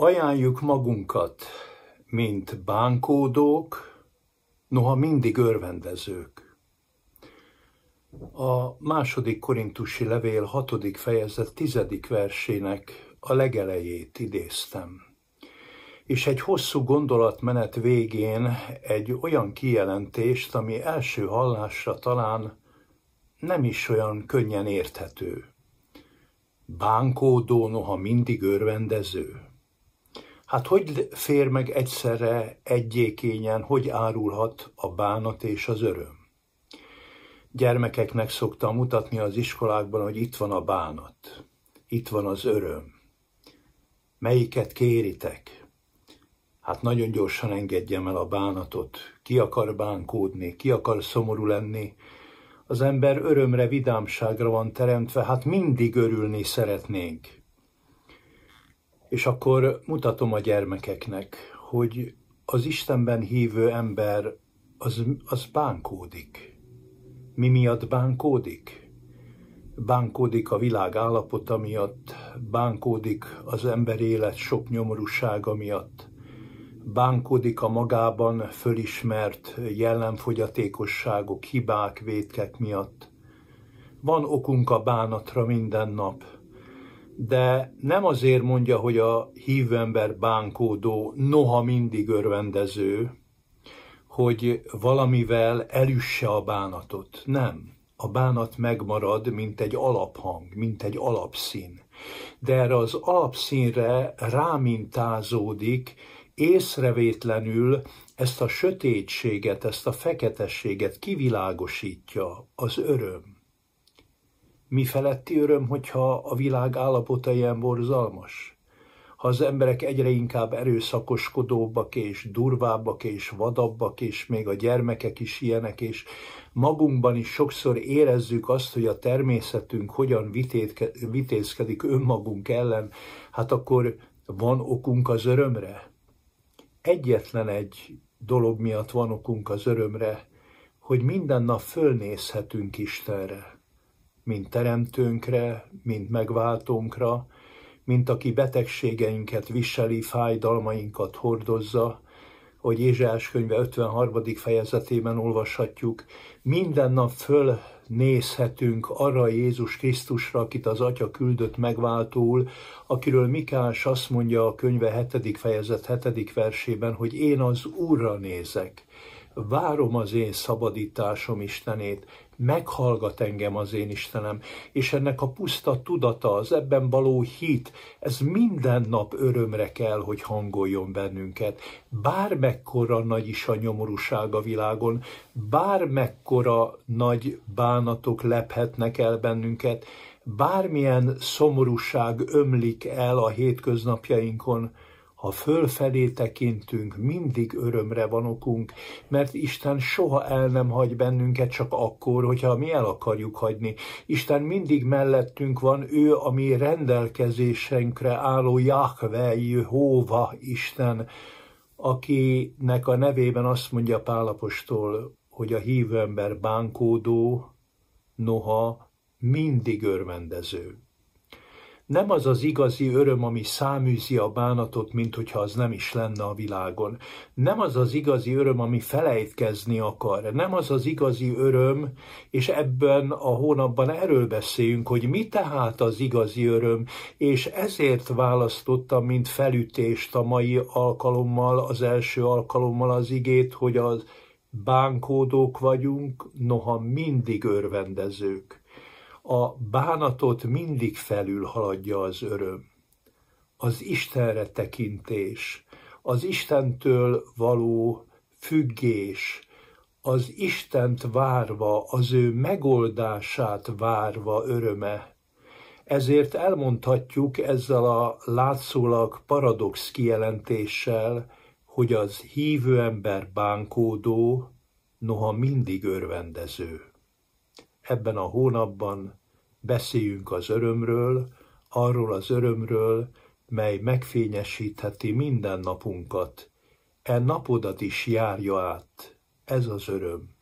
Ajánljuk magunkat, mint bánkódók, noha mindig örvendezők. A második korintusi levél hatodik fejezet tizedik versének a legelejét idéztem. És egy hosszú gondolatmenet végén egy olyan kijelentést, ami első hallásra talán nem is olyan könnyen érthető. Bánkódó, noha mindig örvendező. Hát hogy fér meg egyszerre egyékényen, hogy árulhat a bánat és az öröm? Gyermekeknek szoktam mutatni az iskolákban, hogy itt van a bánat, itt van az öröm. Melyiket kéritek? Hát nagyon gyorsan engedjem el a bánatot. Ki akar bánkódni, ki akar szomorú lenni, az ember örömre, vidámságra van teremtve, hát mindig örülni szeretnénk. És akkor mutatom a gyermekeknek, hogy az Istenben hívő ember az, az bánkódik. Mi miatt bánkódik? Bánkódik a világ állapota miatt, bánkódik az ember élet sok nyomorúsága miatt, bánkódik a magában fölismert jellemfogyatékosságok, hibák, vétkek miatt. Van okunk a bánatra minden nap – de nem azért mondja, hogy a ember bánkódó, noha mindig örvendező, hogy valamivel elüsse a bánatot. Nem. A bánat megmarad, mint egy alaphang, mint egy alapszín. De erre az alapszínre rámintázódik észrevétlenül ezt a sötétséget, ezt a feketességet kivilágosítja az öröm. Mi feletti öröm, hogyha a világ állapota ilyen borzalmas? Ha az emberek egyre inkább erőszakoskodóbbak és durvábbak és vadabbak, és még a gyermekek is ilyenek, és magunkban is sokszor érezzük azt, hogy a természetünk hogyan vitézkedik önmagunk ellen, hát akkor van okunk az örömre? Egyetlen egy dolog miatt van okunk az örömre, hogy minden nap fölnézhetünk Istenre mint teremtőnkre, mint megváltónkra, mint aki betegségeinket viseli, fájdalmainkat hordozza, hogy Ézsás könyve 53. fejezetében olvashatjuk, minden nap föl nézhetünk arra Jézus Krisztusra, akit az Atya küldött megváltól, akiről Mikás azt mondja a könyve 7. fejezet 7. versében, hogy én az Úrra nézek, várom az én szabadításom Istenét, meghallgat engem az én Istenem, és ennek a puszta tudata, az ebben való hit, ez minden nap örömre kell, hogy hangoljon bennünket. Bármekkora nagy is a nyomorúság a világon, bármekkora nagy bánatok lephetnek el bennünket, bármilyen szomorúság ömlik el a hétköznapjainkon, ha fölfelé tekintünk, mindig örömre van okunk, mert Isten soha el nem hagy bennünket csak akkor, hogyha mi el akarjuk hagyni. Isten mindig mellettünk van, ő a mi rendelkezésünkre álló Jahve, Jóva Isten, akinek a nevében azt mondja Pálapostól, hogy a hívő ember bánkódó, noha mindig örvendező. Nem az az igazi öröm, ami száműzi a bánatot, mint hogyha az nem is lenne a világon. Nem az az igazi öröm, ami felejtkezni akar. Nem az az igazi öröm, és ebben a hónapban erről beszéljünk, hogy mi tehát az igazi öröm, és ezért választottam, mint felütést a mai alkalommal, az első alkalommal az igét, hogy az bánkódók vagyunk, noha mindig örvendezők. A bánatot mindig felül haladja az öröm. Az Istenre tekintés, az Istentől való függés, az Istent várva, az ő megoldását várva öröme. Ezért elmondhatjuk ezzel a látszólag paradox kijelentéssel, hogy az hívő ember bánkódó, noha mindig örvendező. Ebben a hónapban Beszéljünk az örömről, arról az örömről, mely megfényesítheti minden napunkat. E napodat is járja át, ez az öröm.